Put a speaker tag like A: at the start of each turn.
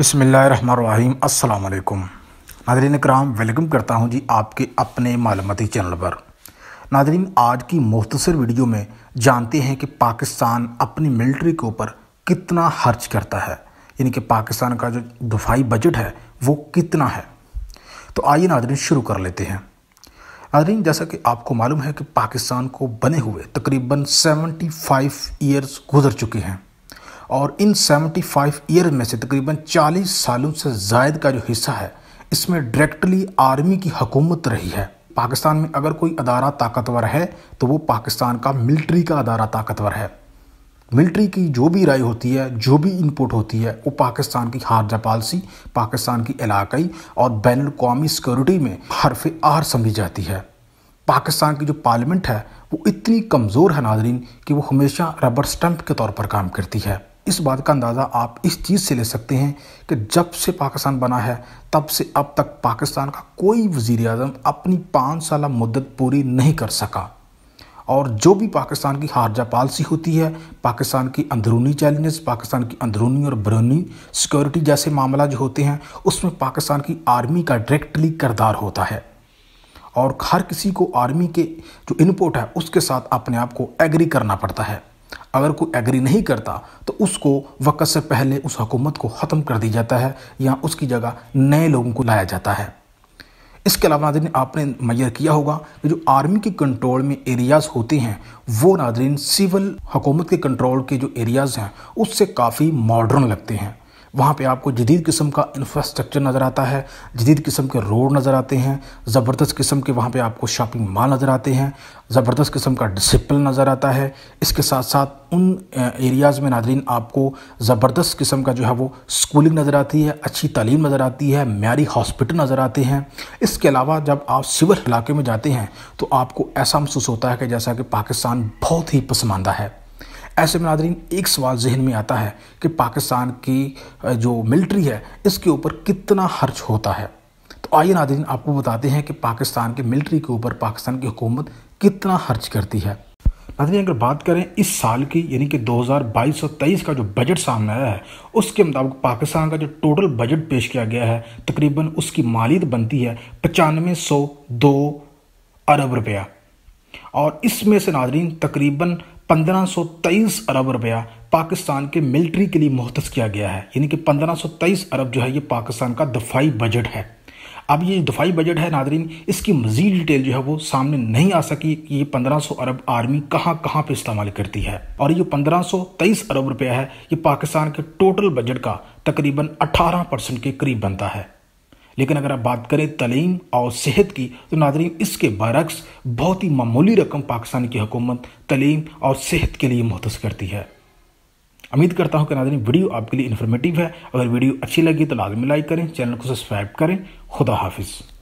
A: बसमीम् अल्लाम नादरीन कराम वेलकम करता हूँ जी आपके अपने मालूमती चैनल पर नादरीन आज की मुख्तर वीडियो में जानते हैं कि पाकिस्तान अपनी मिलिट्री के ऊपर कितना खर्च करता है यानी कि पाकिस्तान का जो दफाई बजट है वो कितना है तो आइए नादरीन शुरू कर लेते हैं नादरीन जैसा कि आपको मालूम है कि पाकिस्तान को बने हुए तकरीबन सेवेंटी ईयर्स गुजर चुके हैं और इन 75 ईयर में से तकरीबन 40 सालों से जायद का जो हिस्सा है इसमें डायरेक्टली आर्मी की हकूमत रही है पाकिस्तान में अगर कोई अदारा ताकतवर है तो वो पाकिस्तान का मिलिट्री का अदारा ताकतवर है मिलिट्री की जो भी राय होती है जो भी इनपुट होती है वो पाकिस्तान की खारजा पॉलिसी पाकिस्तान की इलाकई और बैन अवी सिक्योरिटी में हरफ आहर समझी जाती है पाकिस्तान की जो पार्लियामेंट है वो इतनी कमज़ोर है नादरीन कि वो हमेशा रबर स्टम्प के तौर पर काम करती है इस बात का अंदाज़ा आप इस चीज़ से ले सकते हैं कि जब से पाकिस्तान बना है तब से अब तक पाकिस्तान का कोई वज़ी अजम अपनी पाँच साल मुद्दत पूरी नहीं कर सका और जो भी पाकिस्तान की हारजा पॉलिसी होती है पाकिस्तान की अंदरूनी चैलेंजेस पाकिस्तान की अंदरूनी और बरूनी सिक्योरिटी जैसे मामला जो होते हैं उसमें पाकिस्तान की आर्मी का डायरेक्टली करदार होता है और हर किसी को आर्मी के जो इनपुट है उसके साथ अपने आप को एग्री करना पड़ता है अगर कोई एग्री नहीं करता तो उसको वक़्त से पहले उस हकूमत को ख़त्म कर दिया जाता है या उसकी जगह नए लोगों को लाया जाता है इसके अलावा नादरी आपने मैयर किया होगा कि जो आर्मी के कंट्रोल में एरियाज़ होते हैं वो नादरीन सिविल हुकूमत के कंट्रोल के जो एरियाज़ हैं उससे काफ़ी मॉडर्न लगते हैं वहाँ पे आपको जदीद किस्म का इंफ्रास्ट्रक्चर नज़र आता है जदीद किस्म के रोड नज़र आते हैं ज़बरदस्त किस्म के वहाँ पे आपको शॉपिंग मॉल नज़र आते हैं ज़बरदस्त किस्म का डिसिप्लिन नज़र आता है इसके साथ साथ उन एरियाज़ में नादरीन आपको ज़बरदस्त किस्म का जो है वो स्कूलिंग नज़र आती है अच्छी तालीम नज़र आती है म्यारी हॉस्पिटल नज़र आते हैं इसके अलावा जब आप सिवर इलाके में जाते हैं तो आपको ऐसा महसूस होता है कि जैसा कि पाकिस्तान बहुत ही पसमानदा है ऐसे में नादरीन एक सवाल जहन में आता है कि पाकिस्तान की जो मिलिट्री है इसके ऊपर कितना खर्च होता है तो आइए नादरीन आपको बताते हैं कि पाकिस्तान के मिलिट्री के ऊपर पाकिस्तान की हुकूमत कितना खर्च करती है नादरी अगर बात करें इस साल की यानी कि 2022 और तेईस का जो बजट सामने आया है उसके मुताबिक पाकिस्तान का जो टोटल बजट पेश किया गया है तकरीबन उसकी मालियत बनती है पचानवे सौ दो अरब रुपया और इसमें से नाजरीन तकरीबन 1523 अरब रुपया पाकिस्तान के मिलिट्री के लिए मुहत किया गया है यानी कि 1523 अरब जो है ये पाकिस्तान का दफाई बजट है अब ये दफाई बजट है नादरीन इसकी मज़ीद डिटेल जो है वो सामने नहीं आ सकी कि ये 1500 अरब आर्मी कहाँ कहाँ पे इस्तेमाल करती है और ये 1523 अरब रुपया है ये पाकिस्तान के टोटल बजट का तकरीबन 18 परसेंट के करीब बनता है लेकिन अगर आप बात करें तलीम और सेहत की तो नाजरीन इसके बरक्स बहुत ही मामूली रकम पाकिस्तान की हुकूमत तलीम और सेहत के लिए मुहतस करती है उम्मीद करता हूँ कि नाजरीन वीडियो आपके लिए इन्फॉर्मेटिव है अगर वीडियो अच्छी लगी तो लाजमी लाइक करें चैनल को सब्सक्राइब करें खुदा हाफिज़